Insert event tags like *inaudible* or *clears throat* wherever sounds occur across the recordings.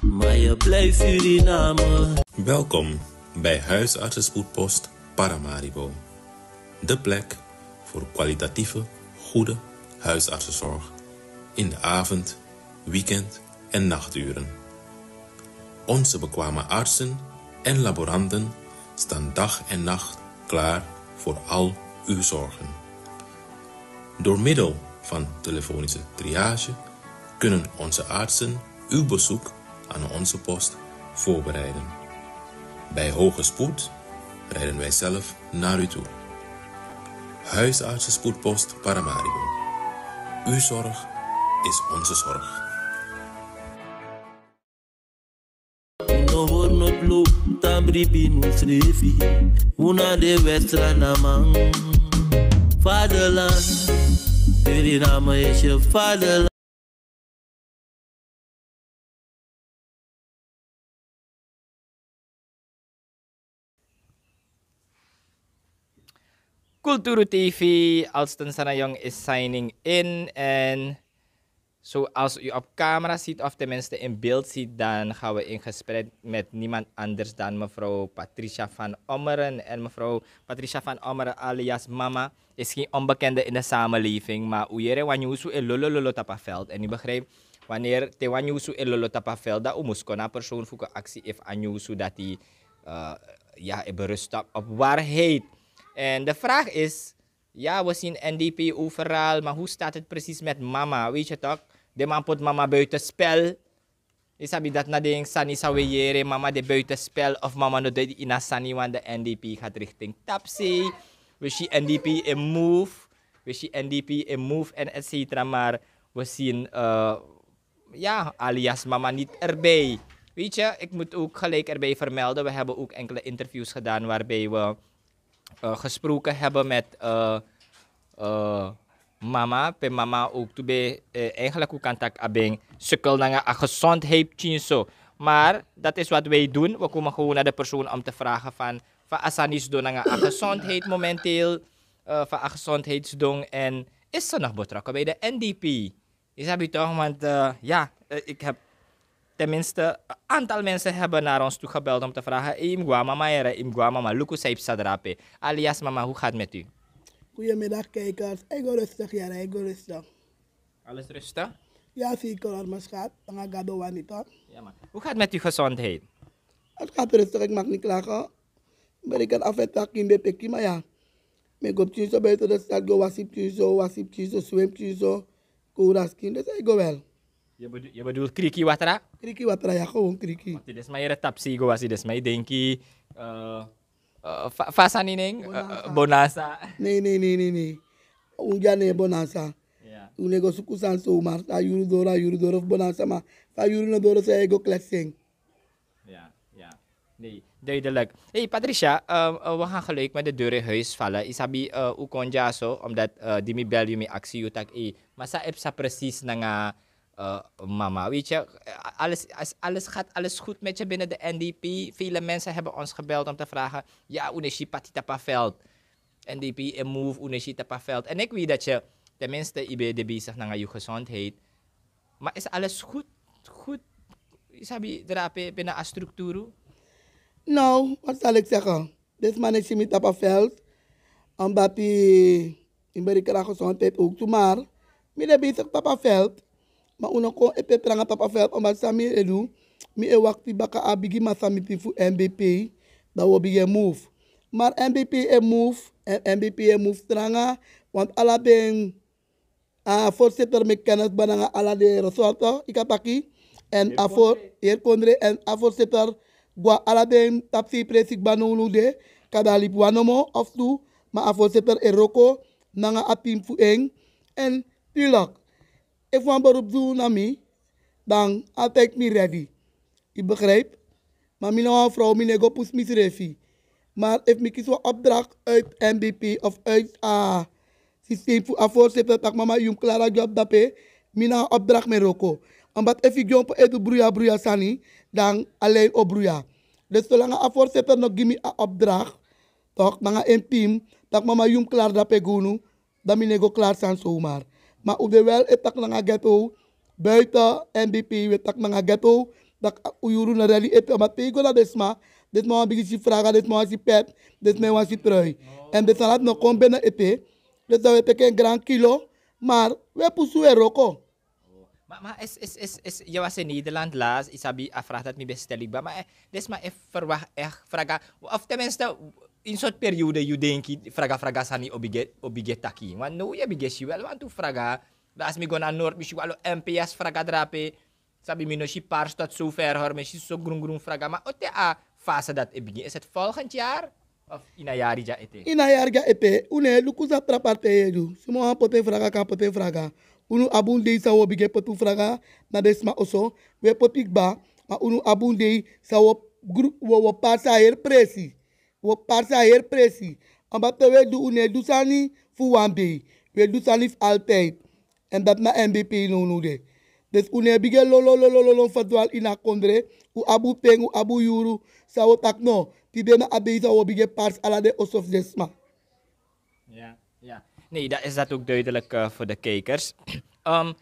maar je blijft Welkom bij Huisartsenspoedpost Paramaribo. De plek voor kwalitatieve, goede huisartsenzorg in de avond, weekend en nachturen. Onze bekwame artsen en laboranten staan dag en nacht klaar voor al uw zorgen. Door middel van telefonische triage kunnen onze artsen uw bezoek aan onze post voorbereiden. Bij hoge spoed rijden wij zelf naar u toe. Huisartsenspoedpost Paramaribo. Uw zorg is onze zorg. Vaderland, vaderland. Kulturu TV Alston Sanayong is signing in. En zoals u op camera ziet, of tenminste in beeld ziet, dan gaan we in gesprek met niemand anders dan mevrouw Patricia van Ommeren. En mevrouw Patricia van Ommeren, alias Mama, is geen onbekende in de samenleving, maar Uyere Wanyusu een Lolololo Tapaveld. En u begrijpt, wanneer te Wanyusu in Lololo Tapaveld, dan moest kunnen persoon voegen actie if Anyusu dat die uh, ja, berust op waarheid. En de vraag is, ja, we zien NDP overal, maar hoe staat het precies met mama? Weet je toch? De man put mama buitenspel. Is sabi dat na ding sani saweyere, mama de buitenspel of mama no de sani, want de NDP gaat richting Tapsi. We zien NDP in move. We zien NDP in move en et cetera, maar we zien, eh, ja, alias mama niet erbij. Weet je, ik moet ook gelijk erbij vermelden, we hebben ook enkele interviews gedaan waarbij we eh, gesproken hebben met eh, eh, mama, pe mama ook toe bij eigenlijk ook contact hebben. sukkel naar gezondheid Maar dat is wat wij doen. We komen gewoon naar de persoon om te vragen van, van asanis doen een gezondheid momenteel, van een gezondheidsdong en is ze nog betrokken bij de NDP? Is dat toch? Want ja, ik heb tenminste, een aantal mensen hebben naar ons toe gebeld om te vragen: Imgwa mama, 'I'm Guamama', mama, Luku Saip Sadrape. Alias mama, hoe gaat het met u? Goedemiddag, kijkers. Ik wil rustig, ja, ik wil rustig. Alles rustig? Ja, zeker, arme schat. Dan ga ik door niet hoor. Ja, maar hoe gaat het met uw gezondheid? Het gaat rustig, ik mag niet klagen. Maar ik kan af en toe in de pekkie, maar ja. Ik ga buiten de stad, go wasip, zo, wasip, zo, zwem, zo, kind, dus ik ga wel. ya yabadu kriki watra? Kriki watra ya ko kriki. Mati desmai retapsi go wasi desmai denki uh, eh, uh, eh, fa fasani neng bonasa. Uh, eh, bonasa. Ne ne ne ne ne. Unja ne bonasa. Yeah. Ule go suku san so mar ta yuru dora yuru dora bonasa ma. Ta yuru no dora sa ego classing. Ja ja. Nee. Duidelijk. Hey Patricia, uh, uh, we gaan gelijk met de deur huis vallen. Isabi uh, ukonja zo, omdat uh, die mi bel je actie utak. Hey, masa epsa precies nanga Eh, mama, weet je, eh, alles, alles gaat alles goed met je binnen de NDP. Vele mensen hebben ons gebeld om te vragen, ja, Uneshi Patita Veld. NDP en Move, Uneshi Tapa Veld. En ik weet dat je tenminste IBD bezig naar je gezondheid. Maar is alles goed? Goed? Isabi, drape binnen een structuur? Nou, wat zal ik zeggen? Dit man is met Tapa Veld. Omdat hij in gezondheid ook toe maar. Ik ben bezig Veld uno ko epepera nga papa fel omba sami elu mi e, e wakti baka abigi sami tifu MBP da wobi e move. Ma MBP e move, e MBP e move stranga, want ala ben a voorzitter met kennis bananga ala de resultaten, ikapaki en a for heer Kondre, en a voorzitter gwa ala ben tapsi presik banulu de, kadalip wanomo, nou of tu, ma a voorzitter eroko, nanga apim fu eng, en tuurlijk, ik een beroep doen naar mij, dan altijd me ready. Ik begrijp. Maar mijn nou vrouw, mijn go poes me ready. Maar als ik kies een opdracht uit MBP of uit uh, systeem voor afvoerzetten, dat mama jong klara job dape, mijn opdracht met Roko. Omdat als ik jong eet broeia broeia sani, dan alleen op broeia. Dus zolang een afvoerzetter nog gimme een opdracht, toch, dan een team, dat mama jong klaar dape gunu, dan mijn go klaar zijn zomaar udevel itak mga ghetto, buiten NDP we tak mga ghetto, dat uyuru na rally ete matigo na desma, dit mo bigi si fraga, dit mo si pet, dit was si trui. En dit salat no kombe binnen ete, dit zou ete ken grand kilo, maar we pusu e roko. Maar, maar is, is, is, is, je was in Nederland laatst, Isabi, heb dat me bestelling ba. maar eh, desma, ik verwacht echt, vraag, of tenminste, in soort periode je denkt, fraga fraga sani obiget obiget taki. Want nu je biget je wel, want tu fraga, als mi gaan naar Noord, misschien wel MPS fraga drape. Sabi mi no si paars tot zo ver hoor, maar si fraga. Maar otte a fase dat e begin. Is het volgend jaar? Of ina jari ja ete? Ina jari ja ete. Une lukusa traparte yedu. pote fraga kan pote fraga. Unu abundei sa wobige potu fraga na desma oso. We potik ba. Ma unu abundei sa wop grup wo wo pasa her presi wo parsa her presi omdat we du une dusani fu wambi we dusani altijd en dat na mbp no nou de des une bige lolo lolo lolo fadwal ina kondre u abu peng abu yuru sa wo tak no ti de na abe wo bige pars ala de osof desma ja ja nee dat is dat ook duidelijk uh, voor de kijkers *clears throat* um,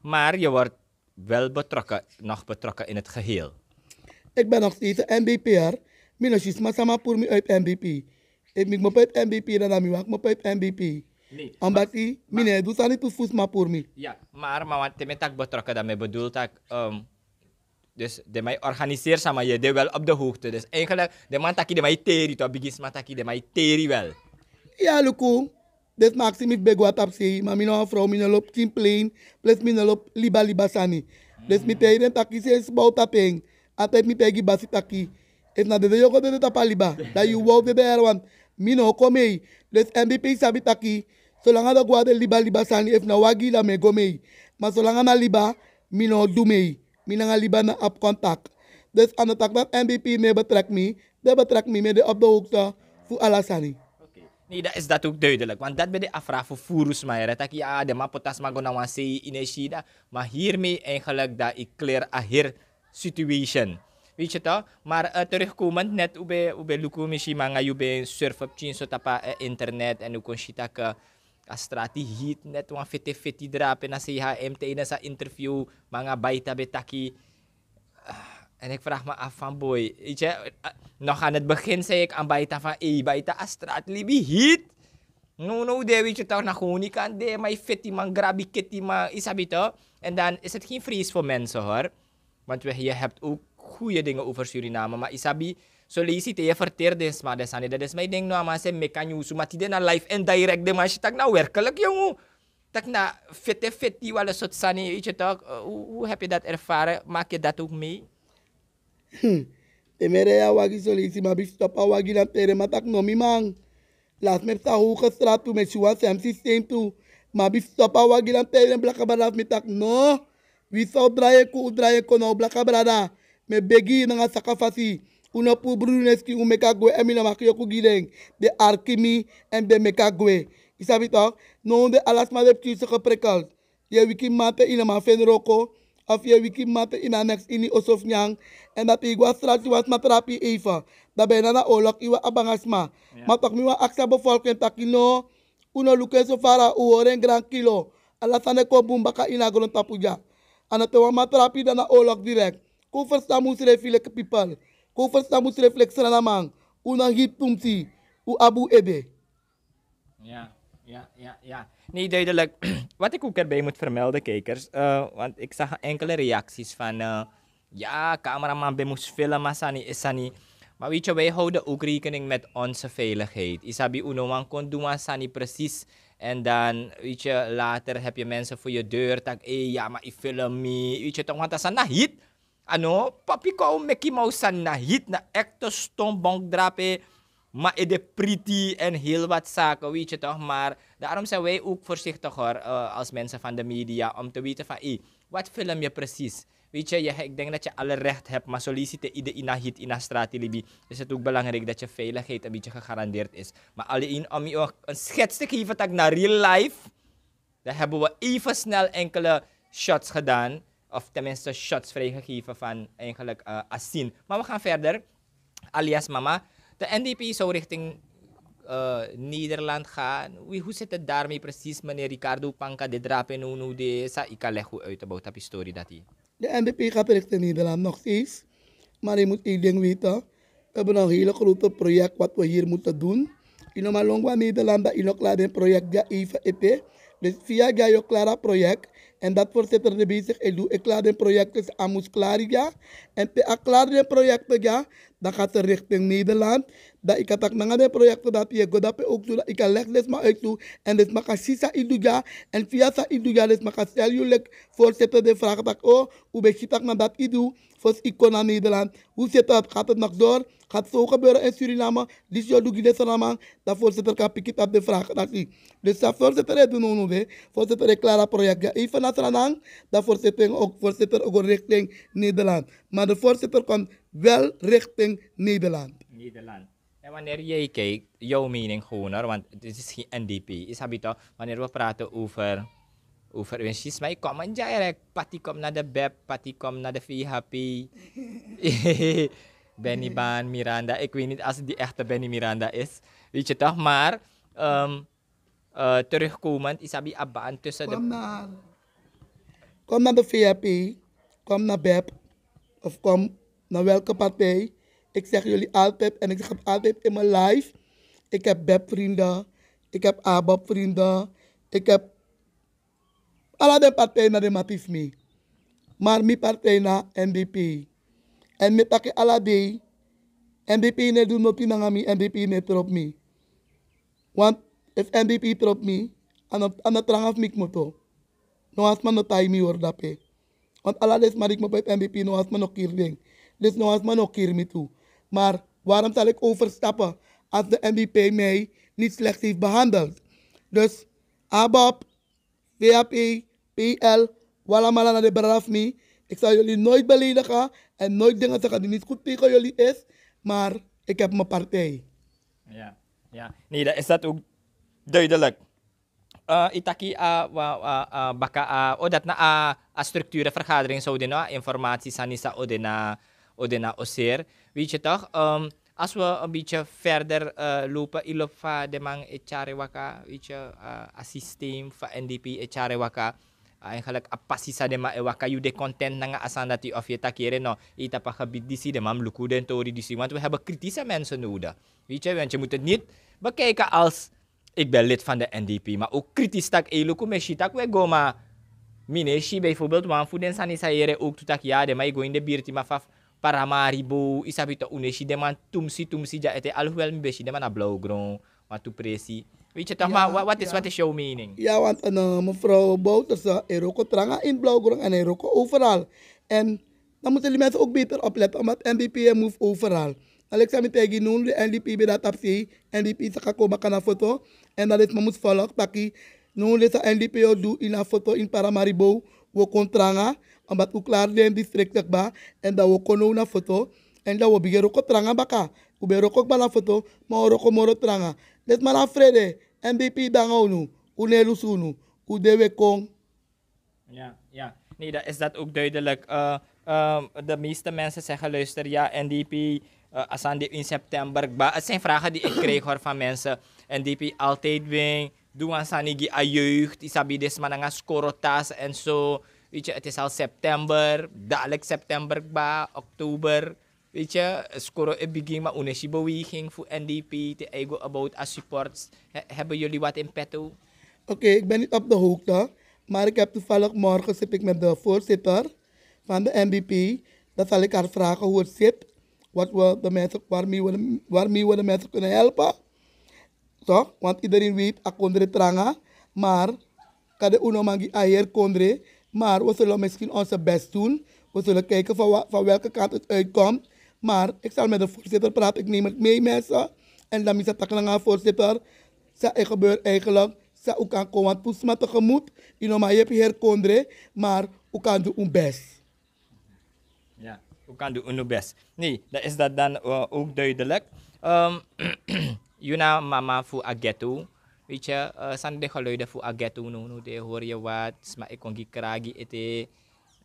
maar je wordt wel betrokken nog betrokken in het geheel ik ben nog steeds een NDP'er mi no sisi masama pour mi uit MVP. Ik e mi op uit MVP dan mi wak op uit MVP. Nee. Omdat die, mi nee, doe pou voor maar voor mi. Ja, maar mama, te met tak betrokken me bedoel tak, um, dus de mij organiseer sama je de wel op de hoogte. Dus eigenlijk de man taki de mij teri to bigis man taki de mij teri wel. Ja, Luko. Dus maak ze me beg wat op zei, maar mijn no vrouw mijn nou loop team plane, plus mijn nou lop liba liba sani. Dus mijn den taki se is bouw tapeng. Altijd mijn pegi basi taki. If na bebe yoko bebe papaliba, that you walk bebe erwan, mi no komei. MBP MVP sabi taki, solanga do guade liba liba sani, if na wagi la me gomei. Ma langa na liba, mi no dumei. Mi na liba na up contact. Dus aan de tak dat MVP mee betrekt me, dat betrekt me mee op de hoogte voor Alassani. Nee, dat is dat ook duidelijk. Want dat ben de afvraag voor Furus Meijer. Dat ik ja, de mapotas magona nou wansi in Shida. Maar hiermee eigenlijk dat ik clear a hier situation. Weet je toch? Maar uh, eh, terugkomend net ube ube lukumisi manga ube surf up chin so tapa uh, internet en kon shita ke astrati hit net wan fiti fiti drape na siya na sa interview mga baita betaki. Uh, ah, en ik vraag me af van boy, weet je, uh, ah, nog aan het begin zei ik aan baita van eh baita astrat libi hit. No, no, de weet je toch, nou gewoon niet kan de, maar fiti man, grabi kitty man, isabito. En dan is het geen vrees voor mensen hoor. Want je hebt ook goede dingen over Suriname. Maar Isabi, zo lees je je verteerd maar dat is Dat is mijn ding, nou, maar ze mekan je maar die na live en direct, maar je tak nou werkelijk, jongen. Tak na nou, fitte fit die wel een soort sani, weet je toch? Eh, hoe, hoe heb je dat ervaren? Maak je dat ook mee? Hm. De mereja wagi zo lees je, maar brief stoppa wagi dan tere, maar tak nomi man. Laat me op hoge straat toe, met zo'n systeem toe. Ma brief stoppa wagi dan tere, blakabara, met tak no. Wie zou draaien, koe draaien, kon nou blakabrada me begi nga sakafasi una pubruneski umekagwe emina makyoku gileng de arkimi en de mekagwe. Isabi toch? de alasma de ptuse geprekeld. Je wiki mate in ma roko, Of ye wiki mate in annex ini osof nyang. En dat igwa strati was matrapi eva. Da bijna na olok iwa abangasma. Yeah. Maar toch miwa aksa bevolking takino. Uno luke so fara uoren gran kilo. Alasane ko bumbaka inagron tapuja. Anatewa matrapi dana olok direct moet conversamos reflex people, conversamos reflexão na mão, unang hipumsi, u abu ebe. Ja, ja, ja, ja. Nee, duidelijk. *clears throat* Wat ik ook erbij moet vermelden, kijkers, uh, want ik zag enkele reacties van, uh, ja, cameraman, we moest filmen, Sani, is Sani. Maar weet je, wij houden ook rekening met onze veiligheid. Isabi Unoman kon doen Sani precies. En dan, weet je, later heb je mensen voor je deur. Tak, eh, ja, maar ik film me. Weet je, toch, want dat is een hit ano papi ko meki mausan na hit na ekte Stombonk drape maar in de pretty en heel wat zaken, weet je toch? Maar daarom zijn wij ook voorzichtig hoor, uh, als mensen van de media, om te weten van, wat film je precies? Weet je, je, ik denk dat je alle recht hebt, maar solliciteer ieder in hit in straat libi. Is het ook belangrijk dat je veiligheid een beetje gegarandeerd is. Maar alleen om je een schets te geven dat naar real life, daar hebben we even snel enkele shots gedaan of tenminste shots vrijgegeven van eigenlijk uh, Asin. Maar we gaan verder, alias Mama. De NDP zou richting eh, Nederland gaan. Wie, hoe zit het daarmee precies, meneer Ricardo Panka? De nu de sa leggen uit de bouwtap historie dat hij. De NDP gaat richting Nederland nog steeds. Maar je moet één ding weten. We hebben een hele grote project wat we hier moeten doen. In Omalongwa Nederland, in een project ga even EP. Dus via ga Clara project en dat voorzitter de bezig. Ik doe, ik klaar de projecten, aan moet klaar, ja. En als klaar de projecten, dan gaat ze richting Nederland da ika tak nanga de project da pie ook pe oktu e da ika lek maar ma ektu en des maka sisa iduga en via sa iduga maar maka stel lek voor de vraag bak o u be sipak ma dat idu voor ikona Nederland hoe zit dat gaat het nog door gaat zo gebeuren in Suriname dus jou doe dit allemaal dat voorzitter kan pikken dat de vraag dat die dus dat voorzitter het doen nu weer voorzitter een klaar project even naar Tranang dat voorzitter ook voorzitter ook richting Nederland maar de voorzitter komt wel richting Nederland Nederland en wanneer jij kijkt, jouw mening gewoon hoor, want het is geen NDP. Is habito, wanneer we praten over, over wie is mij kom en direct, Patty komt naar de BEP, Patty komt naar de VHP. *laughs* Benny Baan, Miranda, ik weet niet als het die echte Benny Miranda is. Weet je toch, maar um, uh, terugkomend, Isabi Abaan tussen kom de... Naar, kom naar de VHP, kom naar BEP, of kom naar welke partij ik zeg jullie Alpep en ik zeg Alpep in mijn live. Ik heb Beb vrienden. Ik heb Abab vrienden. Ik heb alle de partijen die matief me. Maar mijn partij na NDP. En met takke alle die NDP ne doen op je mi, NDP ne trop me. Want if NDP trop me, aan het trang af mik moto. No as man no time hoor dat Want alle des maar ik me bij NDP no as man no kier ding. Dus no as man no kier me toe. Maar waarom zal ik overstappen als de MBP mij niet slecht heeft behandeld? Dus ABAP, VAP, PL, Walamala na de Barafmi. Ik zal jullie nooit beledigen en nooit dingen zeggen die niet goed tegen jullie is. Maar ik heb mijn partij. Ja, ja. Nee, dat is dat ook duidelijk. Ik eh, itaki uh, uh, uh, baka uh, dat na uh, uh, vergadering de na informatie sanisa o de na Weet je toch? Um, als we een beetje verder uh, lopen, Ilofa Demang Echarewaka, weet je, uh, eh, assisteem van NDP Echarewaka. Eigenlijk apasisa dema ewaka you de content nanga asandati ti of je takere no ita pa gebied disi de mam luku den tori disi want we hebben kritische mensen nodig. Weet je, want je moet het niet bekijken als ik ben lid van de NDP, maar ook kritisch tak e luku me shitak we goma. Mineshi bijvoorbeeld, want voor den sanisayere ook tutak ja de ma ik go in de bierti maar Para paramaribo isabi to de man tumsi tumsi ja ete alhoewel mi de man wat presi Weet je toch, ja, maar wat, is, ja. wat is jouw mening? Ja, want uh, mevrouw Bouters, er ook trangen in blaugron en er ook overal. En dan moeten die mensen ook beter opletten, omdat NDP move overal. Alexa mi tegi nun, de NDP bij dat tapsi, NDP sa kakoma kana foto, en dat is mamus volk, taki, nun de sa NDP yo do in foto in Paramaribo, wo kontranga, Ambat uklar den district ba en da wo kono na foto en da wo bige roko tranga baka. Ube roko bala foto ma roko moro tranga. Let mara frede MVP danga unu. Unelu sunu. Udewe kon Ja, ja. Nee, dat is dat ook duidelijk. Uh, uh, de meeste mensen zeggen, luister, ja, NDP, uh, eh, Asande in september. Het zijn vragen die ik kreeg hoor, van mensen. NDP altijd win. Doe aan Sanigi aan jeugd. Isabi Desmananga skorotas en zo. Weet je, het is al september, dadelijk september ba, oktober. Weet je, scoren een begin maar een beweging voor NDP, te ego about as supports. Hebben jullie wat in petto? Oké, okay, ik ben niet op de hoogte, maar ik heb toevallig morgen zit ik met de voorzitter van de NDP. Dan zal ik haar vragen hoe het zit, wat we de mensen, waarmee, we de, waarmee we de mensen kunnen helpen. Toch? Want iedereen weet, ik kon er maar kan de uno mangi ayer kondre maar we zullen misschien onze best doen. We zullen kijken van, van welke kant het uitkomt. Maar ik zal met de voorzitter praten. Ik neem het mee, mensen. En dan is het aan voorzitter. Zij gebeurt eigenlijk. Zij ook aan komen met tegemoet. Je noemt je hebt hier kondre. Maar we kan doen ons best? Ja, we kan doen ons best? Nee, dat is dat dan eh, ook duidelijk. Um, ehm, *clears throat* Yuna mama fu agetu weet uh, zijn de geluiden fu agetu no, no, de, hoor je wat, smaak ik kon kragi ete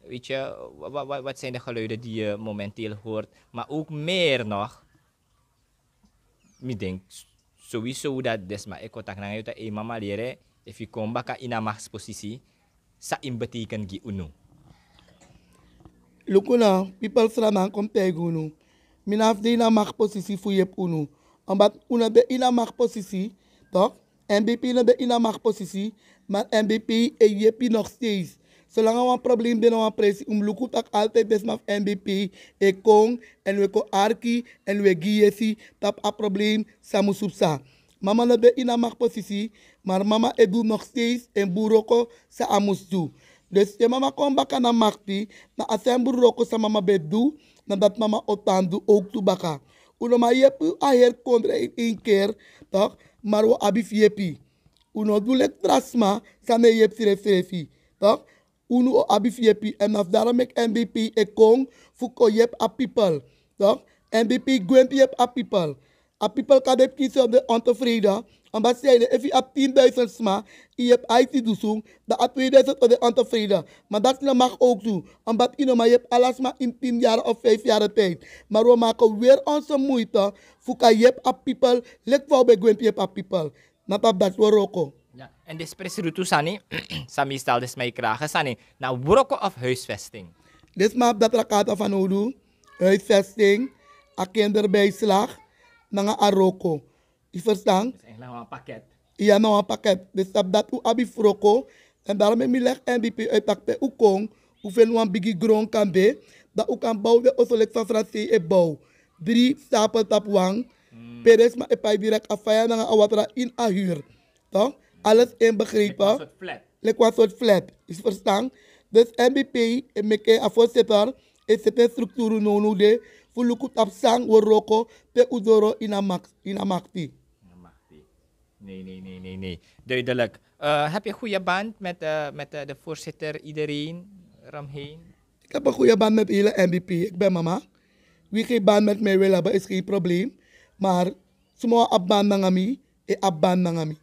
Weet wat, wat, wat zijn de geluiden die je momenteel hoort? Maar ook meer nog, ik denk sowieso dat desma ma contact naar je dat hey, mama liere e fi komt baka ina een machtspositie, sa imbeti kan gi uno. Lukuna, people from man kom tegunu. Minaf de ina een posisi fu yep uno. Omdat una be ina een posisi toch? Mbp na de mag posisi, maar MBP e jepi nog steeds. Zolang we een probleem binnen nou een om um omlukut ook altijd desmaf MBP. e kong, en we arki, en we dat tap a probleem samu subsa. Mama na de mag posisi, maar mama e doet nog steeds en buroko sa amus Dus je mama kom bakana na makti, na asen buroko sa mama bedu, na dat mama otandu ook tu baka. Uno ma aher kontra in één keer, toch? maro abi fiepi unu odule trasma same yep tire Donc, uno unu o abi fiepi en af daarom mbp ekong fuko yep a people tak mbp gwemp yep a people A people can have kids on the on the Frida. And je 10.000 sma, je hebt IT doesung, dan 2000 on de on Maar dat mag ook doen. Omdat je maar hebt alles maar in 10 jaar of 5 jaar tijd. Maar we maken weer onze moeite voor je hebt a people, lek voor bij Gwent je hebt a people. Natap dat we roken. Ja, en dus precies Sani, *clears throat* Sami stelde mij vragen, Sani, naar werken of huisvesting? Dus maar dat rakata van Oudu, huisvesting, a kinderbijslag, mga aroko. Verstaan? Dat is eigenlijk een pakket. Ja, nou een pakket. Dus dat dat u abi froko. En daarom heb ik leg NBP uitpak eh, bij u kong. Hoeveel een biggie grond kan be. Dat u kan bouwen weer oorzaak van Fransie e eh, bouw. Drie stapel tap wang. Mm. Peres ma epai eh, direct afaya na awatra in a huur. Toch? Alles inbegrepen. Lekker soort flat. Lekker soort flat. Is verstaan? Dus NBP, ik ben een voorzitter. Is het een structuur nodig kulukutap sang woroko pe udoro inamak, inamakti. Inamakti. Nee, nee, nee, nee, nee. Duidelijk. Eh, heb je een goede band met, uh, met uh, de voorzitter, iedereen, Ramheen? Ik heb een goede band met hele MVP. Ik ben mama. Wie geen band met mij wil hebben, is geen probleem. Maar semua abban na kami, e abban na kami.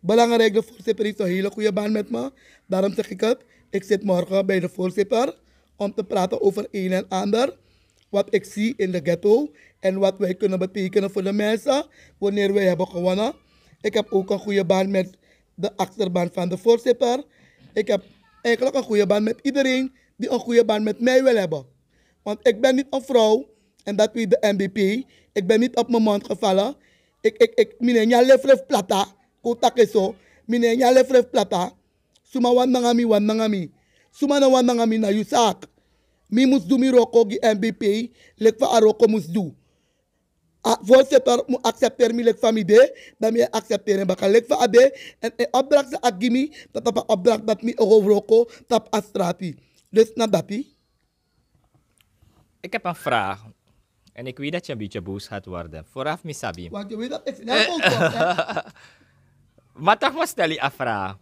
Belangrijk, de voorzitter heeft een hele goede band met me. Daarom zeg ik het. Ik zit morgen bij de voorzitter om te praten over een en ander wat ik zie in de ghetto en wat wij kunnen betekenen voor de mensen wanneer wij hebben gewonnen. Ik heb ook een goede baan met de achterbaan van de voorzitter. Ik heb eigenlijk een goede baan met iedereen die een goede baan met mij wil hebben. Want ik ben niet een vrouw en dat weet de MBP. Ik ben niet op mijn mond gevallen. Ik, ik, ik, minenya lefref plata. kota zo. Minenya lefref plata. Suma wan nangami wan nangami. Suma na wan nangami na yusak mi musdu mi roko gi MBP lek fa aroko musdu a voce par mu accepter lek fami be ba mi accepter en lek fa abe en, en opdracht Gimi, agimi papa opdracht dat mi roko tap astrapi dus na ik heb een vraag en ik weet dat je een beetje boos gaat worden. Vooraf misabi. Want je weet dat ik snel boos word. Maar toch maar stel je een vraag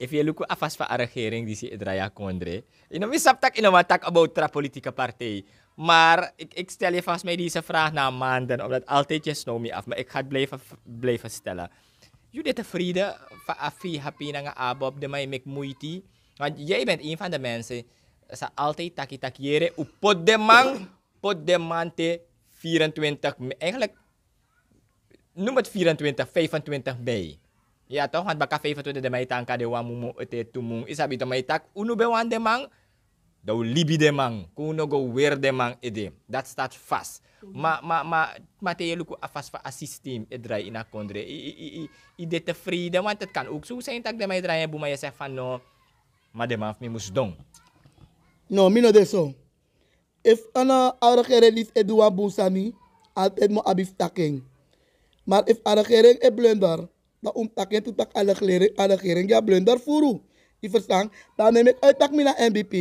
if you look afas fa regering die si Idraya Kondre, inom isaptak inom attack about tra politieke partij. Maar ik, ik stel je vast mij deze vraag na maanden, omdat altijd je snow me af, maar ik ga het blijven, blijven stellen. Je bent tevreden van Afi Happy na Abob, de mij met moeite. Want jij bent een van de mensen, ze eh, altijd taki takiere, u de man, pot de man 24, eigenlijk noem het 24, 25 mei. Ya toh han baka feifa tude de maitang kade wa mumu ete tumung isabi to maitak uno be wan de mang dau libi demang mang kuno go weer de mang ede. Eh, Dat start fast Ma ma ma ma te jelu ku afas fa assistim e eh, drai ina kondre. I i i i de tevreden want het kan ook zo zijn tak de maitrai bu ma zegt van no ma de maf mi mus dong. No, mi no de so. If ana arakere lis eduwa busami, altijd mo abif taking. Maar if arakere e blunder, dat umtak yang tutak ala geling, ala geling ya blunder furu. Je verstaan? Dan neem eh, ik uit me naar MVP.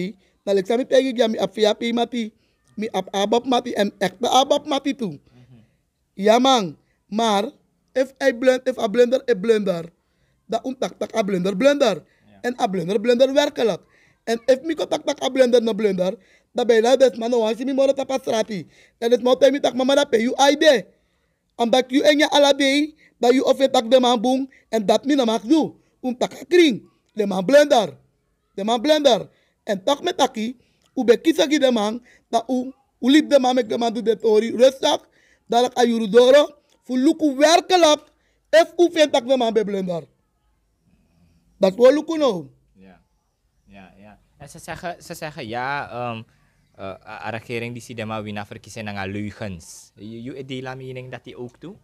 Dan ik samen tegen ja mi ap VAP mati. Mi ap abab mati en echte abab mati toe. Ja man. Maar, if I blend, if I blunder, I blunder. Da umtak tak a blunder, blunder. En a blunder, blunder werkelijk. En if mi tak tak a blunder, no blunder. Da ben je nou best man, no wansi mi moro tapastrati. En het moet mi tak mama dat pe you ID. Omdat you en je u of offen tak de man boom en dat mi na mag du. Um pak kring. De man blender. De man blender. En pak met taki. U be kisagi de man. Da u. U liep de man met de man du de tori. Rustig. dat a juru doro. Fu luku werkelijk. Ef u vindt tak de man bij blender. Dat wil luku nou. Ja. Ja, ja. En ze zeggen, ze zeggen ja, um, uh, a, regering die ziet de man wie na verkiezen naar leugens. Je, je, die la mening dat die ook doet?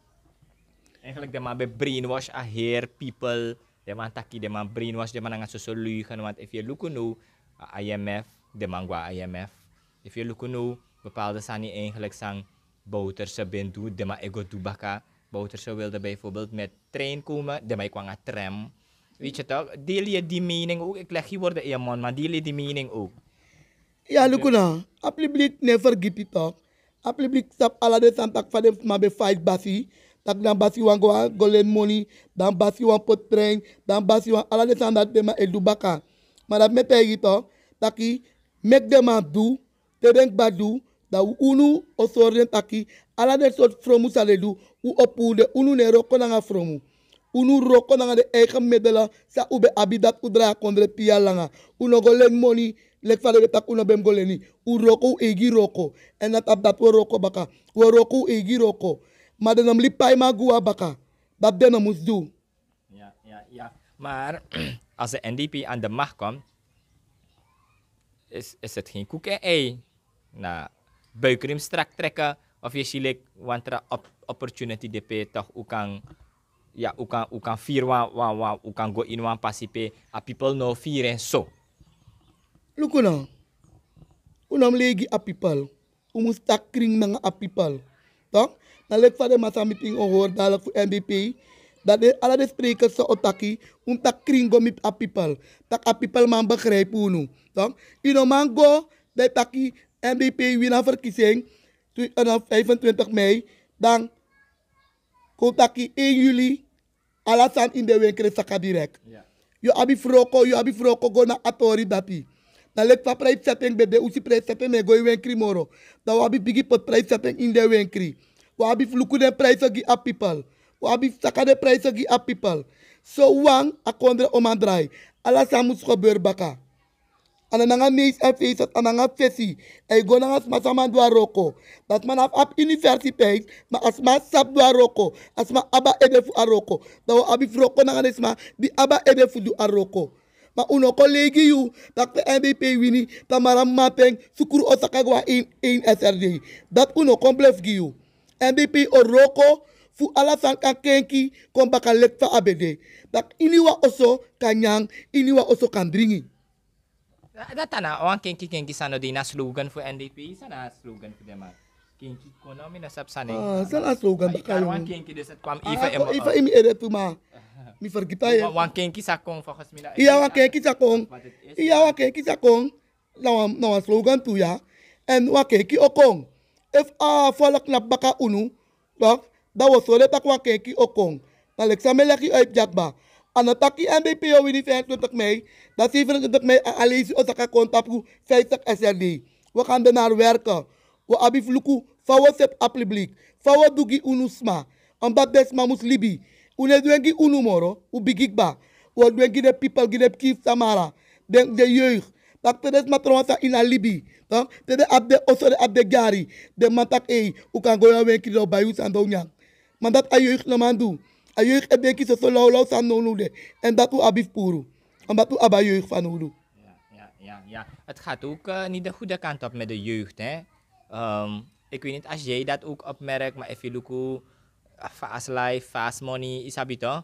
eigenlijk de man be brainwash a hair people de man taki de man brainwash de man nga susu kan want if you look no uh, IMF de man gwa IMF if you look no bepaalde sani eigenlijk sang Bouterse ben doet de man ego dubaka Bouterse wilde bijvoorbeeld met trein komen de man kwam een tram weet je toch deel je die mening ook ik leg hier worden in man maar deel je die mening ook ja look na nou. alsjeblieft never give it up alsjeblieft stap alle de santak van de man be fight basi dat dan basi wan go golen money, dan basi wan pot dan basi wan alle de san dat dema Maar dat taki mek dema du, te denk da u unu osorien taki, alle de soort fromu sale du, u opu unu ne roko nanga fromu. Unu roko de eigen medela sa ube abidat udra kondre pialanga langa. Nou golden money, lek de tak uno bem goleni. U roko egi roko. En dat dat roko baka. u roko egi roko. Maar dan liep hij maar goed bakken. Dat dan moest doen. Ja, ja, ja. Maar als de NDP aan de macht komt, is, is het geen koek en ei. Nou, buikrim strak trekken of je ziet want er opportunity DP toch ook kan ja ook kan kan vier wa wa wa ook kan go in wan pasipe a people no vier en so. Luku na. Unam legi a people. Umus tak kring nang a people. Toch? Dan lek van de massa meeting hoor dadelijk voor MVP. Dat de, alle de sprekers zo otaki, om tak kringo met a people. Tak a people man begrijp hoe nu. Toch? Ino man go, dat taki MVP winnaar verkiezing, 25 eh, nou, mei. Dan, kotaki 1 juli, alasan in de winkel saka direct. Ja. Yo abi froko, yo abi froko go na atori dati. Na lek pa price setting bede, usi price setting me go in winkri moro. Da wabi bigi pot price setting in de winkri. Waarbij flukune price gi a people. Wabi sakade price gi a people. So wang akondre omandrai. Ala samus gebeur baka. Ana nanga nees en feest dat ananga fesi. Ei eh, go nanga sma sa roko. Dat man af ap universiteit. Ma asma sap roko. Asma aba edefu aroko. Dawa abi froko nanga desma. Di aba edefu du aroko. ma uno collega you dat de NDP wini tamara mapeng sukuru osaka gwa in in SRD dat uno gi giu NDP oroko fu ala san kan kenki kon baka lekta abede bak iniwa oso kanyang iniwa oso kandringi datana orang kenki kenki sana di na slogan fu NDP sana slogan fu demak kenki konomi nasab na ah sana slogan baka Orang kenki deset kwam ah, ifa emo ifa imi ere ma. mi vergita ya wan kenki sakong fokus mi iya orang kenki sakong iya orang kenki sakong lawan lawan slogan tu ya en wan kenki okong es a ah, falak la baka unu tak da wo sole tak wa keki okong na l'examen leg je uit jakba aan het takkie MBPO in 25 mei, dat 27 mei aan Alesi Osaka Kontapu 50 SRD. We gaan ernaar werken. We hebben vloeken van wat heb applibliek, van wat doe ik unusma, omdat desma moet libi. Une dwengi unumoro, ubigikba, we dwengi de people, gide kief samara, de jeugd, tak pedes matron in ina libi de tede abde osore abde gari de mantak e u kan goya wen kilo bayu san do nyang dat ayu ik lamandu ayu ik ebe ki so so law law san de en dat u abif puru en dat u abayu ik van ulu nou nou. ja ja ja het gaat ook uh, niet de goede kant op met de jeugd hè um, ik weet niet als jij dat ook opmerkt maar even look eh, fast life fast money isabito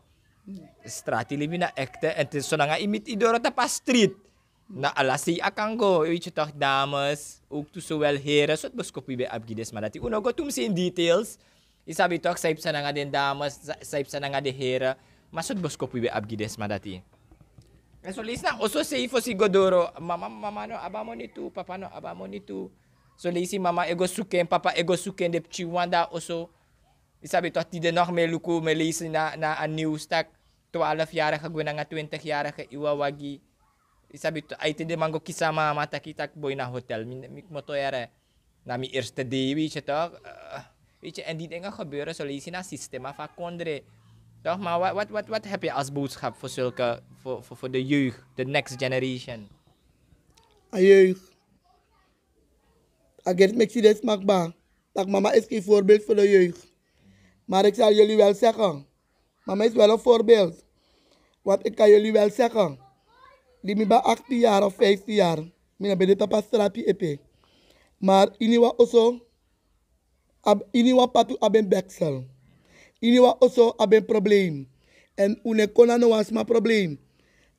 Strati libi na nou En ente sonanga imit idoro tapa street na alasi akango weet je dames ook to zowel heren soort boskopi be abgides madati. uno go tum in details isabi tok saip sa nga den dames saip sa nga de heren maar soort boskopi be abgides madati. dat eh, en so na oso seifo si godoro mama mama no abamo tu papa no abamo ni tu so leesi mama ego suken papa ego suken de pchi wanda oso isabi toch ti de nog meer luku me na na a new stak 12-jarige gwen nga 20-jarige wagi sabe, aitende mango kisama mata kita boy eh, na hotel. Mik mo to ere. Na mi eerste day, weet je toch? weet je, en die dingen gebeuren zo in naar systeem af Toch? Maar wat, wat, wat, wat heb je als boodschap voor zulke, eh, voor, voor, voor de jeugd, de next generation? A jeugd. Agert Mexides Magba. Tak mama is geen voorbeeld voor de jeugd. Maar ik zal jullie wel zeggen. Mama is wel een voorbeeld. Wat ik kan jullie wel zeggen die mi ba 18 jaar of 15 jaar. Mina ben dit pas strapi epe. Maar iniwa oso, ab, iniwa patu aben beksel. Iniwa oso aben probleem. En une kona no was ma probleem.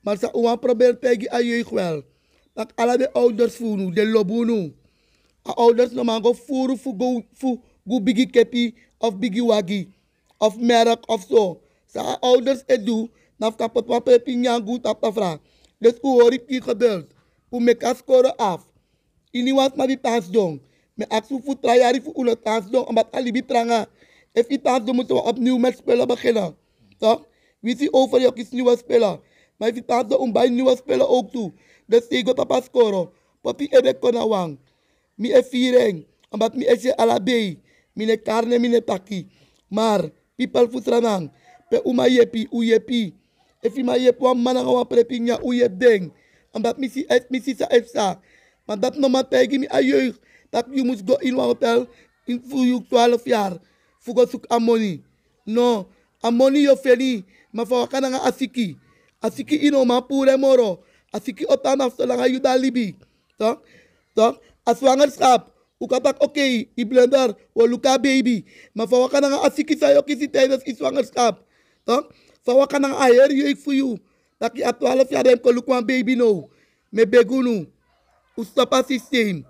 Maar sa uwa probeer pegi a jeug wel. Dat alle de ouders voelen, nou, de lobunu. Nou. A ouders no mango furu fu go, fu, go bigi kepi of bigi wagi. Of merk of zo. Sa ouders edu, nafka papa pepi nyangu tapta dus hoe hoor ik die gebeurt? Hoe me kan af? Ini was maar die don, Me aksu voor twee jaar voor ulle paasdong. Omdat die trangen. If die paasdong moeten we opnieuw met spelen beginnen. Toch? Wie zie over je kies nieuwe spelen. Maar die paasdong om bij nieuwe spelen ook toe. Dus ik papa scoren. Papi ebe kona wang. Mi e viering. Omdat mi e je alabei. Mine karne mine taki. Maar, people futranang. Pe umayepi, uyepi efi mayepo wa nga ou ye deng en bap misi et misi sa et sa maar dat no ma tegen mi a jeugd dat je must go in wa hotel in voor you 12 jaar voor go zoek amoni no amoni yo feli ma fa kana nga asiki asiki ino ma pure moro asiki otana solang ayu da libi toch toch as zwangerschap ukatak okay iblender wo luka baby ma fa kana nga asiki sa yo kisi tijdens zwangerschap toch Fawa ka nang ayer je ik fuyu. Taki a 12 jaar dem kolukwan baby no. Me begunu. Oestapa systeem.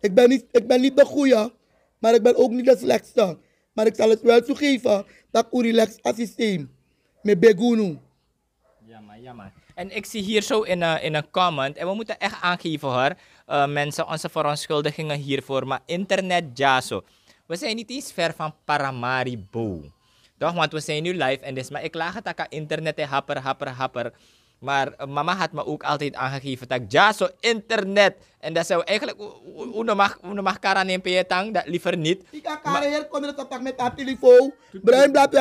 Ik ben, niet, ik ben niet de goeie, maar ik ben ook niet de slechtste. Maar ik zal het wel toegeven dat u relax het systeem. Me begunu. Nou. Jammer, jammer. En ik zie hier zo in een, in een comment, en we moeten echt aangeven hoor, uh, mensen, onze verontschuldigingen hiervoor, maar internet ja zo. We zijn niet eens ver van Paramaribo. Toch? Want we zijn nu live en dus. Maar ik laag het aan internet, happer, happer, happer. Maar eh, mama had me ook altijd aangegeven dat ja, zo internet. En dat zou eigenlijk, hoe mag, hoe mag je Dat liever niet. Ik kan Kara hier komen in contact met haar telefoon. Bruin blad,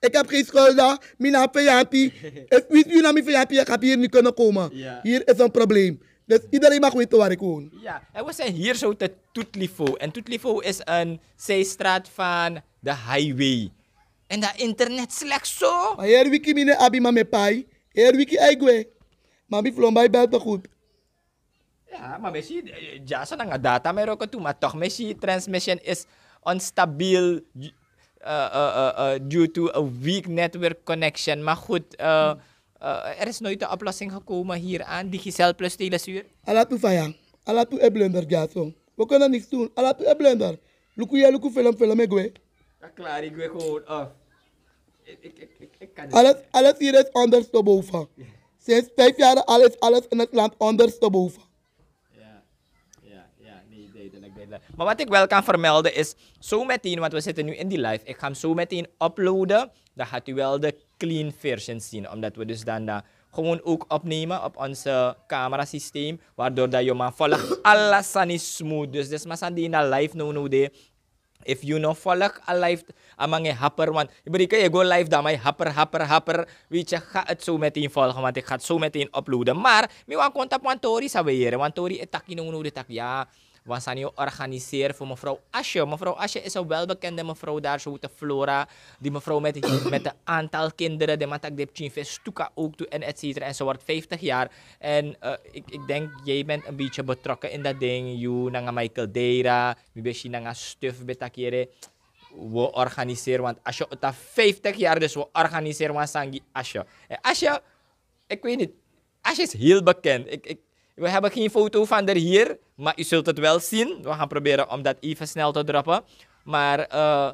Ik heb geen schulden, mijn naam verjaardag. Als u naar mijn kan ik hier niet kunnen komen. Hier is een probleem. Dus iedereen mag weten waar ik woon. Ja, en we zijn hier zo te Toetlivo. En Toetlivo is een zijstraat van de highway. En dat internet slechts zo. Maar hier wiki mine abi mame pai. Hier wiki aigwe. vlom flombai belt me goed. Ja, maar si, eh, ja, zo lang data meer ook toe. Maar toch, misschien transmission is onstabiel uh, uh, uh, due to a weak network connection. Maar goed, eh, eh, er is nooit een oplossing gekomen hier aan Digicel plus Telesuur. Alatu Fayang, alatu e blender Gato. We kunnen niks doen, alatu e blender. Lukuya, luku film film e Ja, Klaar, ik gewoon af ik, ik, alles, alles hier is ondersteboven. *laughs* Sinds vijf jaar is alles in het land ondersteboven. Ja, ja, ja. Nee, Maar wat ik wel kan vermelden is, zo meteen, want we zitten nu in die live, ik ga hem zo meteen uploaden. Dan gaat u wel de clean version zien, omdat we dus dan dat gewoon ook opnemen op onze eh, camerasysteem, waardoor dat je maar volle alles aan is smooth. Dus dit is maar die in live no no de If you know falak a life a e happer one. Ibari kay go live damay happer happer happer het zo meteen volgen want ik e ga het zo meteen uploaden. Maar mi wan konta pan tori sa weyere wan tori etak inunu de tak ya. Wat zijn je organiseer voor mevrouw Asje. Mevrouw Asje is een welbekende mevrouw daar, zo te Flora. Die mevrouw met, met een aantal kinderen, de matak de stuka ook toe en et cetera. En ze wordt 50 jaar. En eh, ik, ik denk, jij bent een beetje betrokken in dat ding. You, nanga Michael Deira, mibeshi nanga stuf betakere. We organiseren, want Asje is 50 jaar, dus we organiseren sangi Asje. En Asje, ik weet niet, Asje is heel bekend. ik, we hebben geen foto van er hier, maar u zult het wel zien. We gaan proberen om dat even snel te droppen. Maar uh,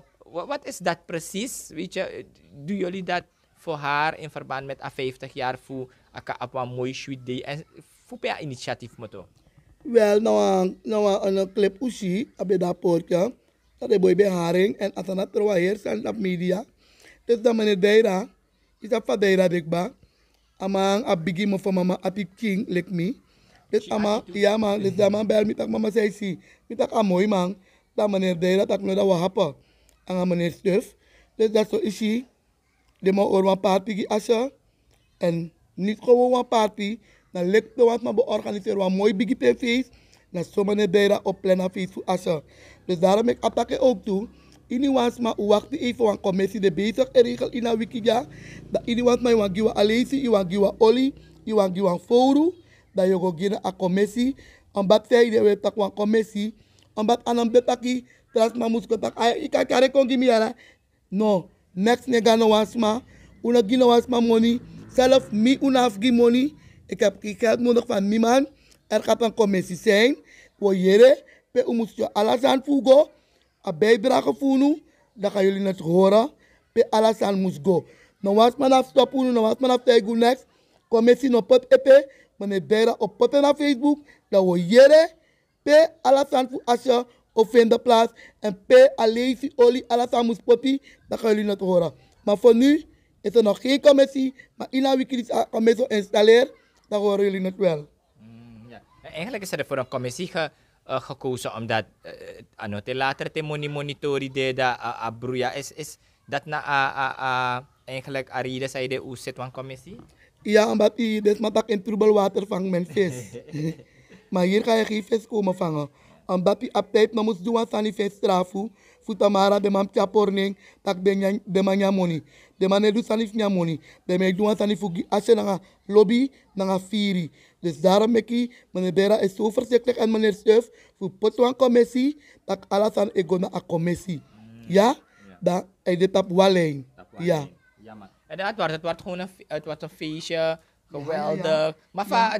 wat is dat precies? Weet je, doen jullie dat voor haar in verband met a 50 jaar voor een mooi sweet day? En voor per initiatief moeten? Wel, nou, eh, nou eh, een clip usi, abe dat poortje. Dat is bij haring en als dat er zijn op media. Dus dat meneer Deira, is dat van Deira Dikba. Amang, a biggie me van mama, a king, like me. Dit ama, iya mang, dit zaman bel mitak mama zei si. kan mooi mang. Dat meneer Deira dat no happen. En Anga meneer Stuf. Dus dat zo is hij. De man oor wan party gi En niet gewoon een party. Dan lek to want ma beorganiseer wan mooi bigi pe feest. Na so meneer Deira op plena feest voor asa. Dus daarom ik attakke ook toe. Iniwans ma wacht even een commissie de bezig e en regel in a wiki ja. Dat iniwans ma iwan giwa alesi, iwan giwa oli, iwan giwa foru da je gaat gaan een commissie. Omdat zij de weet dat Messi commissie. Omdat aan een betaki transma moet kotak. Ik kan kare kon gimiara. No, next nega no wasma. Una gino wasma money. Zelf mi una afgi money. Ik heb geld nodig van mi man. Er gaat een commissie zijn. Voor jere. Pe u moet je alles aanvoegen. Een bijdrage voeren. Dat gaan jullie net horen. Pe alles aan moet go. No wasma na stop. No wasma na tegu next. Commissie no pot epe mame bera op potten na Facebook. Dat we jere pe alasan voor asje de plaats. En pe alesi oli alasan moest poppie. Dat gaan jullie nog horen. Maar voor nu is er nog geen commissie. Maar ina wikis commissie installeer. Dat horen jullie nog wel. Mm, ja. Eh, eigenlijk is er voor een commissie ge, uh, gekozen omdat uh, eh, ano, te later te de uh, abruya Is, is dat na uh, uh, uh, eigenlijk Arida zei de wan commissie ja, omdat die maar matak in troebel water vangt men vis. *laughs* maar hier ga je geen vis komen vangen. Omdat oh. je op tijd nog moest doen aan die vis strafu. Futamara de man tjaporning, tak de man jamoni. De man doet aan jamoni. De man doet aan fugi. Als je lobby, naar firi. Dus daarom ben ik, meneer Bera is e zo en meneer Stuf, voor potwan commissie, tak alles aan ego naar commissie. Ja? Dan, is dit op Ja. En dat wordt, het wordt gewoon een, het wordt een feestje. Geweldig. Maar va,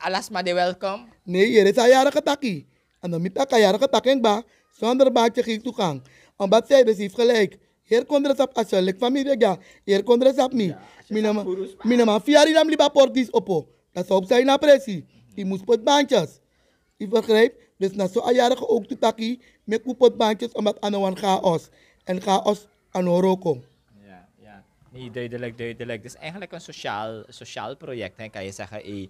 alas maar de welkom. Nee, hier is een jarige takkie. En dan moet ik een jarige takkie ba. Zonder baatje geen toegang. Omdat zij dus heeft gelijk. Hier komt er sap asjelik ik familie ja. Hier komt er sap mij. Minema Fiari jaar liba porties oppo. Dat zou zijn na pressie. Die moest pot baantjes. Je begrijpt? Dus na zo'n jarige ook te takkie. Met potbaantjes omdat aan een chaos. En chaos aan een Nee, duidelijk, duidelijk. Het is eigenlijk een sociaal, sociaal project. Hè. Kan je zeggen, hey,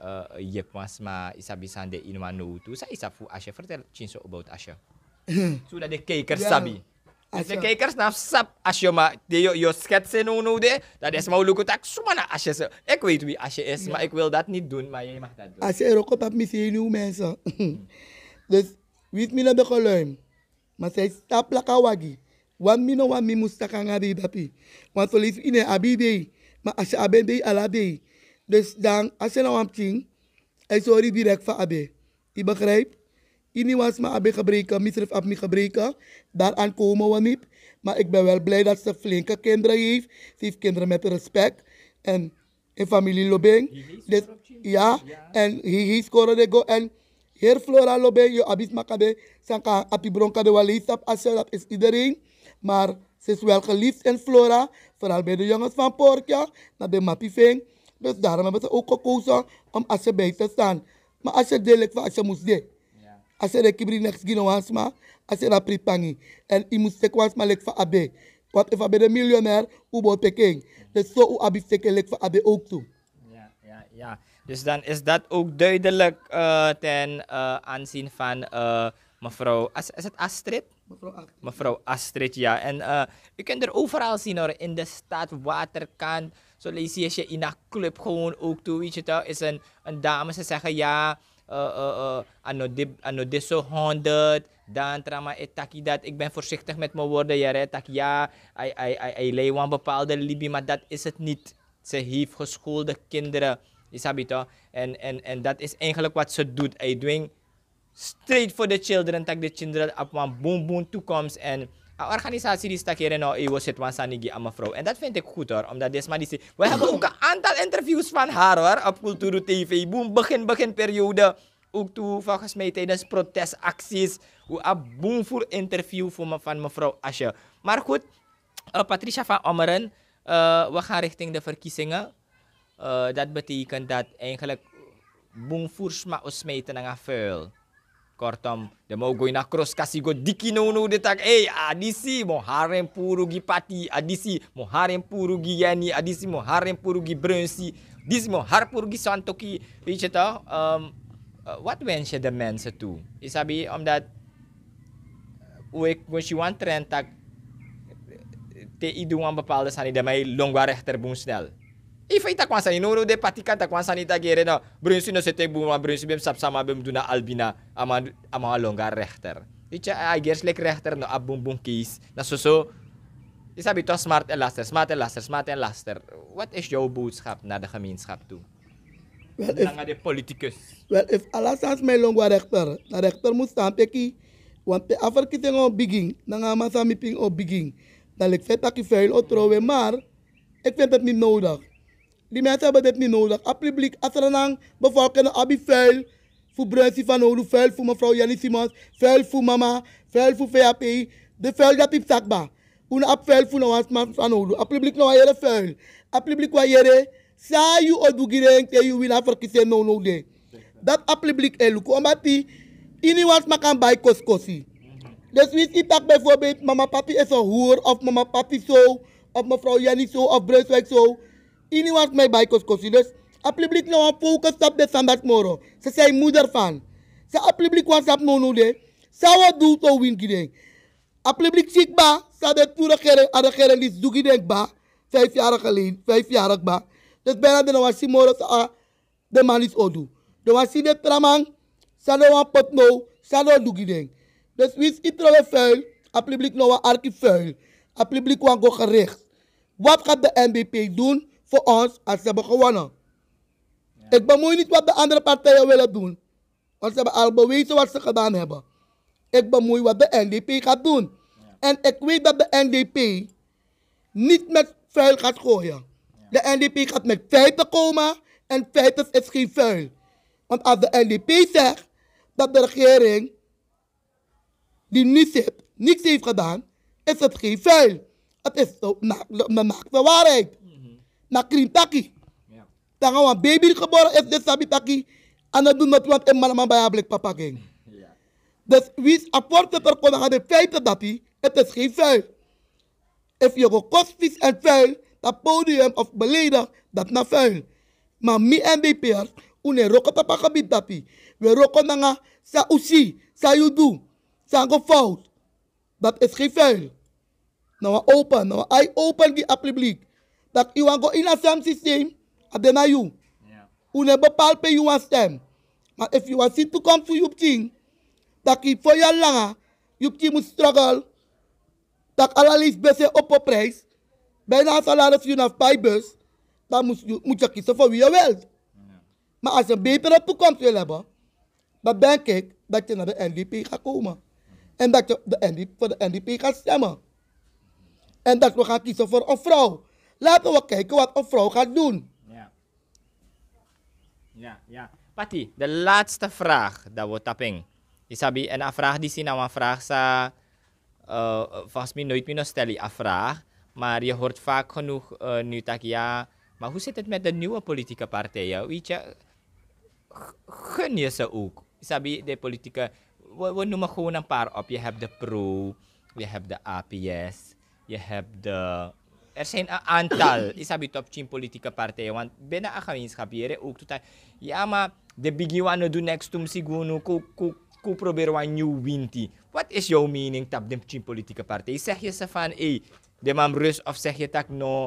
uh, je was maar isabi sande inwa no tu. Sa isa fu asje. Vertel Chinso about asje. Zodat *clears throat* de kijkers ja. sabi. Dus de kijkers naar nou sap asje maar die je, je schetsen no no de. Dat is maar lukt tak sumana asje. Ik weet wie asje is, ja. maar ik wil dat niet doen. Maar jij mag dat doen. Asje er ook op heb misschien nieuwe mensen. Hmm. *laughs* dus wie is mij naar de geluim? Maar zij staat plakken wagi wan no wan mi mustakanga be papi wan to live in abi be ma asha abe be ala be dus dan asha na wan ting ay sorry direct fa abe i begrijp ini was ma abe gebreken misref ab mi gebreken daaraan komen we niet maar ik ben wel blij dat ze flinke kinderen heeft ze heeft kinderen met respect en in familie Lobeng dus ja en hij he, scoren de go en Heer Flora Lobeng, je abis makabe, sanka api bronka de walitap, asel, dat is iedereen. Maar ze is wel geliefd in Flora, vooral bij de jongens van Porkja. naar de Mappiving. Dus daarom hebben ze ook gekozen om Asje bij te staan. Maar als Asje ik van Asje moest doen. Asje de kibri niks genoeg maar Asje dat pripangi. En ik moest zeggen maar lek van Abe. Want even bij de miljonair, hoe wordt Peking? Dus zo hoe Abe zeker lek van Abe ook toe. Ja, ja, ja. Dus dan is dat ook duidelijk uh, ten uh, aanzien van uh, mevrouw, is, is het Astrid? Mevrouw Astrid. ja. En uh, u kunt er overal zien hoor. In de stad, Waterkant. Zo lees je je in een club gewoon ook toe. Weet Is een, een dame, ze zeggen ja. Uh, eh, uh, eh, ano 100. Dan trama etaki dat. Ik ben voorzichtig met mijn woorden. Ja, tak ja. Hij leeuw een bepaalde libi, maar dat is het niet. Ze heeft geschoolde kinderen. Is En, en, en dat is eigenlijk wat ze doet. Hij dwingt straight for the children tak de kinderen, op een boom boom toekomst en een organisatie die stak hier nou eeuwen zit, was aan aan mevrouw. En dat vind ik goed hoor, omdat deze die We hebben ook een aantal interviews van haar hoor, op Culturo TV. Boom, begin, begin periode. Ook toe, volgens mij tijdens protestacties. Hoe boom voor interview voor me, van mevrouw Asje. Maar goed, eh, Patricia van Ommeren, uh, we gaan richting de verkiezingen. Eh, dat betekent dat eigenlijk boom voor smeten naar vuil. Kortom, mau goi nak cross kasigo diki dia tak eh adisi mo harim purugi pati adisi mo harim purugi yani adisi mo harim purugi brunsi disi mo har purugi santoki weet je um, uh, eh, wat wens je de mensen toe is abi omdat uek eh, want trend tak te idu wan bepaalde damai mai longwa rechter E foi Itaquança, e não nou de patica Itaquança ni tagere no Brunsi no sete buma Brunsi bem sap sama bem duna albina ama ama longa rechter. Icha a gers lek rechter no abum bum kis na so so sabi toch smart en laster, smart en laster, smart en laster. is jouw boodschap naar de gemeenschap toe? Wel, if, de politicus. Wel, if Allah saans mij rechter, na rechter moet staan peki, want de afverkiezing op begin, dan gaan we samen ping op begin. Dan ik vet fail, ik maar ik vind het niet nodig. Die mensen hebben dit niet nodig. Alsjeblieft, als er een bevolking abi vuil. Voor Bruinsie van Olu, vuil voor mevrouw Jenny Simons, vuil voor mama, vuil voor VAP. De vuil dat ik zakba. Een ap vuil voor nou man van Olu. Alsjeblieft, nou jere vuil. Alsjeblieft, nou jere. Sa je odugireng te je wina verkiezen nou nou de. Dat alsjeblieft, eluk Omdat die, iemand kan bij koskosi. Dus wie ziet dat bijvoorbeeld mama papi is e zo hoer of mama papi zo of mevrouw Jenny zo of Brunswijk zo. Iniwaans mij bij koskosilus. Alsjeblieft nou een focus op de Moro. Ze zijn moeder van. Ze alsjeblieft WhatsApp no no de. Ze wat nou nou, doet zo win gideng. Alsjeblieft ziek ba. Ze de toere keren, aan de geren nou, ah, die zoek gideng ba. geleden, vijf jaar ba. Dus bijna de nou als moro de man is odu. De was de tramang. Ze de wat pot no. Ze de doe gideng. Dus wie is iedereen vuil. Alsjeblieft nou een arkie vuil. Alsjeblieft wan go gericht. Wat gaat de NBP doen? voor ons als ze hebben gewonnen. Ik bemoei niet wat de andere partijen willen doen. Want ze hebben al bewezen wat ze gedaan hebben. Ik bemoei wat de NDP gaat doen. En ik weet dat de NDP niet met vuil gaat gooien. De NDP gaat met feiten komen en feiten is geen vuil. Want als de NDP zegt dat de regering die nu zit, niets heeft gedaan, is het geen vuil. Het is de nou, maakt waarheid nakrim taki. Yeah. Tanga wa baby geboren is de sabi taki. En dat doet not want een man black papa ging. Dus wie is apporte per kon aan de feiten dat hij, het is geen vuil. If je gekost vies en vuil, dat podium of beledig, dat na vuil. Maar mi en BPR, une roko papa gebied dat hij. We roko nanga sa usi, sa yudu, sa fout. Dat is geen vuil. Nou open, nou eye open die publiek that you want go in a same system, and then hoe you. Yeah. You never palpate you want them. But if you want see to come to you thing, that if for your longer, you team moet struggle, dat allerliefst best een op prijs, bijna een salaris van een pijbus, dan moet je, moet kiezen voor wie je wilt. Maar als je een betere toekomst wil hebben, dan denk ik dat je naar de NDP gaat komen. En dat je de NDP, voor de NDP gaat stemmen. En dat we gaan kiezen voor een vrouw. Laten we kijken wat een vrouw gaat doen. Ja. Ja, ja. Pati, de laatste vraag dat we tapping. Isabi, en een vraag die zien, een vraag sa, uh, volgens mij nooit meer stel vraag. Maar je hoort vaak genoeg uh, nu dat ja, maar hoe zit het met de nieuwe politieke partijen? Weet je, gun je ze ook? Isabi, de politieke, we noemen gewoon een paar op. Je hebt de PRO, je hebt de APS, je hebt de er zijn een aantal. Is het top politieke partijen. Want binnen een gemeenschap ook totaal. Ja, maar de biggie one do next to sigunu ku proberen een nieuw winti. Wat is jouw mening tap de politieke partij? Zeg je ze van, hé, eh, de mam rust of zeg je dat no,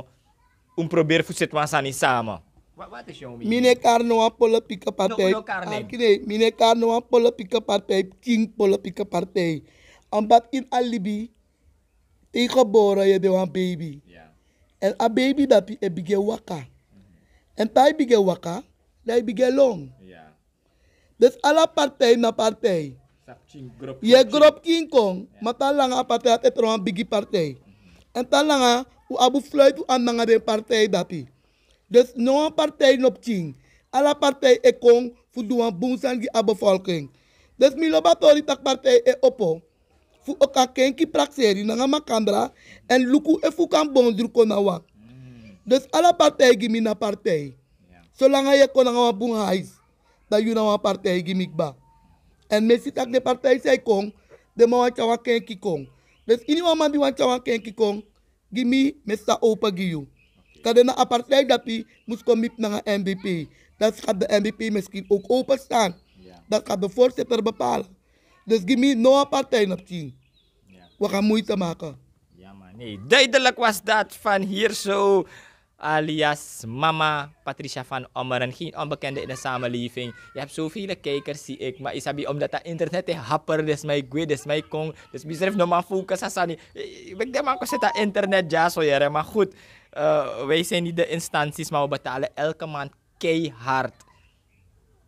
om um proberen voor samen samen? Wat is jouw mening? Mine kar is een politieke partij. No, no ah, Mine kar is een politieke partij, king politieke partij. Omdat in alibi, tegenboren je de wan baby. Ja. En a baby dat a big waka. En pai big waka, dai big long. Yeah. Dus alle partij na partij. Je groep king kong, yeah. mata lang a partij at etro ang bigi partij. En talanga, u abu fluit u an de partij dapi. Dus no een partij nop ching. Alle partij e kong, fudu an bungsan gi abu bevolking. Dus mi lobatori tak partij e opo fu oka ki prakseri nanga makambra en luku e fu kan bondru kona wa. Mm. Dus alle partij gimi na partij. Zolang je kon nanga wa bung hais, dan na wa partij gimi ba. En mesi tak de partij zei kon de ma wa chawa kenki kong. Dus ini wa mandi wa chawa kenki kong, gimi open opa ka de na apartheid dat die ko commit na nga mbp Dat gaat de MVP misschien ook staan Dat gaat de voorzitter bepalen. Dus gimi me no apartheid op 10. We gaan moeite maken. Ja maar nee, duidelijk was dat van hier zo alias mama Patricia van Ommeren. Geen onbekende in de samenleving. Je hebt zoveel kijkers, zie ik. Maar isabi, omdat dat internet is happer, dus mij gwe, is mijn kong. Dus beschrijf nog maar focus, eh, eh, Ik denk maar, zit dat internet, ja, zo Maar goed, eh, wij zijn niet de instanties, maar we betalen elke maand keihard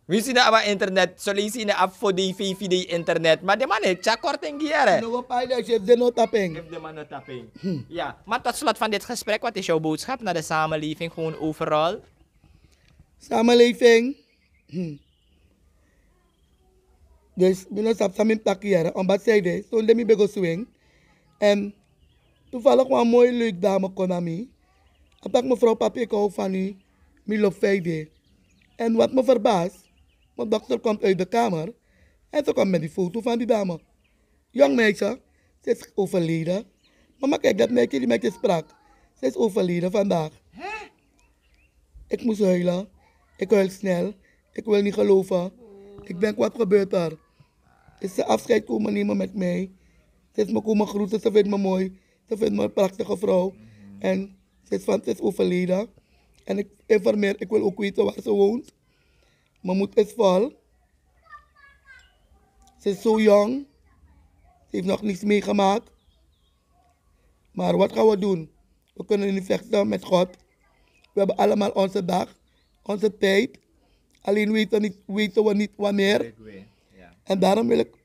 we zien dat ba internet, solisi zien up af voor VVD internet. Maar nou, de man chakor tengiere. No pa je chef de notapeng. Chef hm. de manotapeng. Ja, maar tot slot van dit gesprek, wat is jouw boodschap naar de samenleving gewoon overal? Samenleving. Hm. Dus we ben op samen pakken omdat zij de zonde mi bego swing. En toevallig kwam mooie leuk dame kon aan mij. mevrouw Papi van u, En wat me verbaast, mijn dokter komt uit de kamer en ze komt met die foto van die dame. Jong meisje, ze is overleden. Mama, kijk dat meisje die met je sprak. Ze is overleden vandaag. Hè? Ik moest huilen. Ik huil snel. Ik wil niet geloven. Ik denk, wat gebeurt er? Is ze afscheid komen nemen met mij? Ze is me komen groeten. Ze vindt me mooi. Ze vindt me een prachtige vrouw. En ze is, van, ze is overleden. En ik informeer, ik wil ook weten waar ze woont moet is vol. Ze is zo jong. Ze heeft nog niets meegemaakt. Maar wat gaan we doen? We kunnen niet vechten met God. We hebben allemaal onze dag, onze tijd. Alleen weten, weten we niet wanneer. En daarom wil ik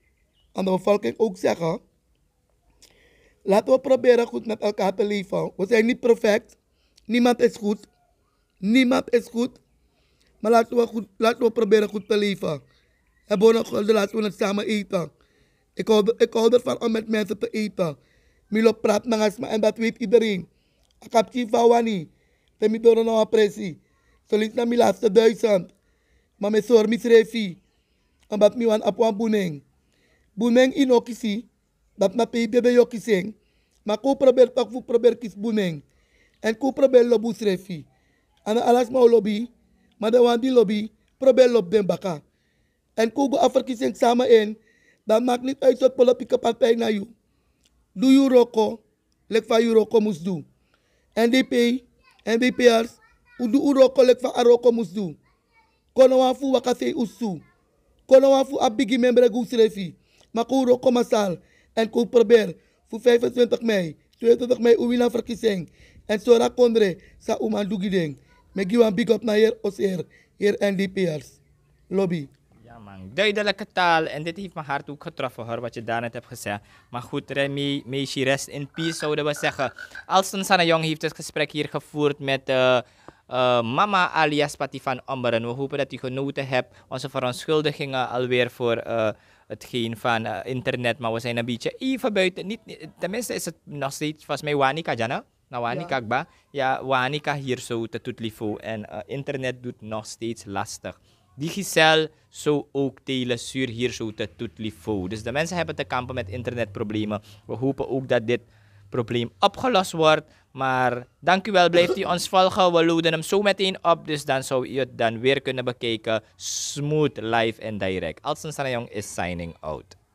aan de bevolking ook zeggen. Laten we proberen goed met elkaar te leven. We zijn niet perfect. Niemand is goed. Niemand is goed. Maar laten we, goed, laten we proberen goed te leven. En bovendien, laten we het samen eten. Ik hou, ik hou ervan om met mensen te eten. Milo praat nangasma en dat weet iedereen. Ik heb geen vawani. Ten mi door een pressie. Zo links naar mijn laatste duizend. Maar mijn zorg mis refi. Omdat mi wan op een boening. Boening in okisi. Dat na pebe bij Maar ik probeer toch voor probeer kies boening. En ik probeer lobus refi. En alles maar lobby maar dan die lobby, probeer op den baka. En kugo je verkiezing samen in, dan maakt niet uit wat politieke partij naar jou. Doe je roko, lek van je roko moest doen. NDP, NDP'ers, u doe roko lek van a roko moest doen. Kono wan fu waka se usu. Kono wan fu abigi bigi membre gusrefi. Maar ku roko masal. En ku probeer voor 25 mei, 22 mei u wina verkiezing. En zo kondre, sa umandugi ding. Make you een big up naar hier, ons hier. Hier Piers Lobby. Ja man, duidelijke taal. En dit heeft mijn hart ook getroffen hoor, wat je daarnet hebt gezegd. Maar goed, Remy, Meisje, rest in peace zouden we zeggen. Alston Sanne Jong heeft het gesprek hier gevoerd met... Eh, eh, mama alias Patty van Omberen. We hopen dat u genoten hebt. Onze verontschuldigingen alweer voor het eh, hetgeen van internet. Maar we zijn een beetje even buiten. Niet, tenminste is het nog steeds, volgens mij, Wani jana. Nou, Wanika ja. ja, Wanika hier zo te Tutlifo. En eh, internet doet nog steeds lastig. Digicel zo ook telesuur hier zo te Tutlifo. Dus de mensen hebben te kampen met internetproblemen. We hopen ook dat dit probleem opgelost wordt. Maar dank u wel, blijft u ons *laughs* volgen. We loaden hem zo meteen op, dus dan zou u het dan weer kunnen bekijken. Smooth, live en direct. een Sanayong is signing out.